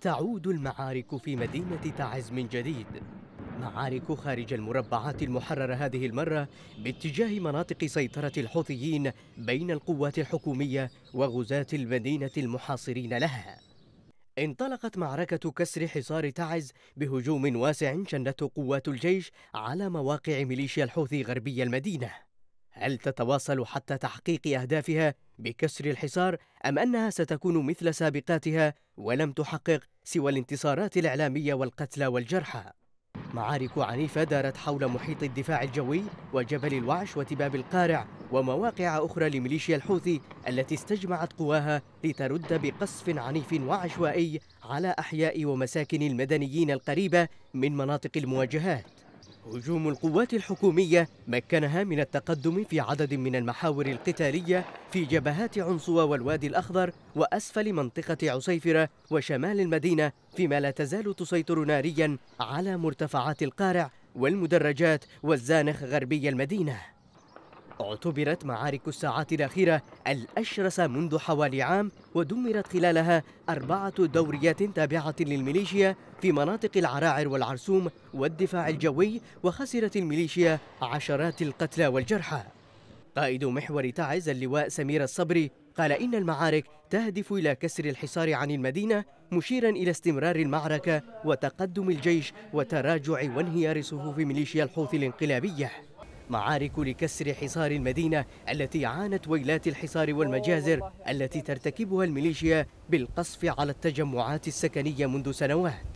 تعود المعارك في مدينة تعز من جديد معارك خارج المربعات المحررة هذه المرة باتجاه مناطق سيطرة الحوثيين بين القوات الحكومية وغزاة المدينة المحاصرين لها انطلقت معركة كسر حصار تعز بهجوم واسع شنته قوات الجيش على مواقع ميليشيا الحوثي غربي المدينة هل تتواصل حتى تحقيق أهدافها بكسر الحصار أم أنها ستكون مثل سابقاتها ولم تحقق سوى الانتصارات الإعلامية والقتلى والجرحى؟ معارك عنيفة دارت حول محيط الدفاع الجوي وجبل الوعش وتباب القارع ومواقع أخرى لميليشيا الحوثي التي استجمعت قواها لترد بقصف عنيف وعشوائي على أحياء ومساكن المدنيين القريبة من مناطق المواجهات هجوم القوات الحكومية مكنها من التقدم في عدد من المحاور القتالية في جبهات عنصوة والوادي الأخضر وأسفل منطقة عسيفرة وشمال المدينة فيما لا تزال تسيطر ناريا على مرتفعات القارع والمدرجات والزانخ غربي المدينة اعتبرت معارك الساعات الأخيرة الأشرس منذ حوالي عام ودمرت خلالها أربعة دوريات تابعة للميليشيا في مناطق العراعر والعرسوم والدفاع الجوي وخسرت الميليشيا عشرات القتلى والجرحى قائد محور تعز اللواء سمير الصبري قال إن المعارك تهدف إلى كسر الحصار عن المدينة مشيرا إلى استمرار المعركة وتقدم الجيش وتراجع وانهيار صفوف ميليشيا الحوثي الانقلابية معارك لكسر حصار المدينة التي عانت ويلات الحصار والمجازر التي ترتكبها الميليشيا بالقصف على التجمعات السكنية منذ سنوات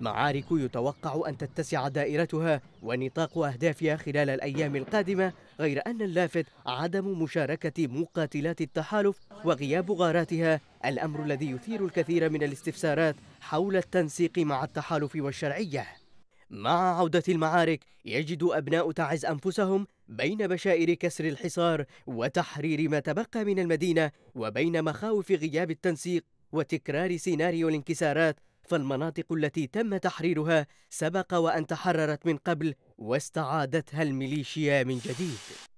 معارك يتوقع أن تتسع دائرتها ونطاق أهدافها خلال الأيام القادمة غير أن اللافت عدم مشاركة مقاتلات التحالف وغياب غاراتها الأمر الذي يثير الكثير من الاستفسارات حول التنسيق مع التحالف والشرعية مع عودة المعارك يجد أبناء تعز أنفسهم بين بشائر كسر الحصار وتحرير ما تبقى من المدينة وبين مخاوف غياب التنسيق وتكرار سيناريو الانكسارات فالمناطق التي تم تحريرها سبق وأن تحررت من قبل واستعادتها الميليشيا من جديد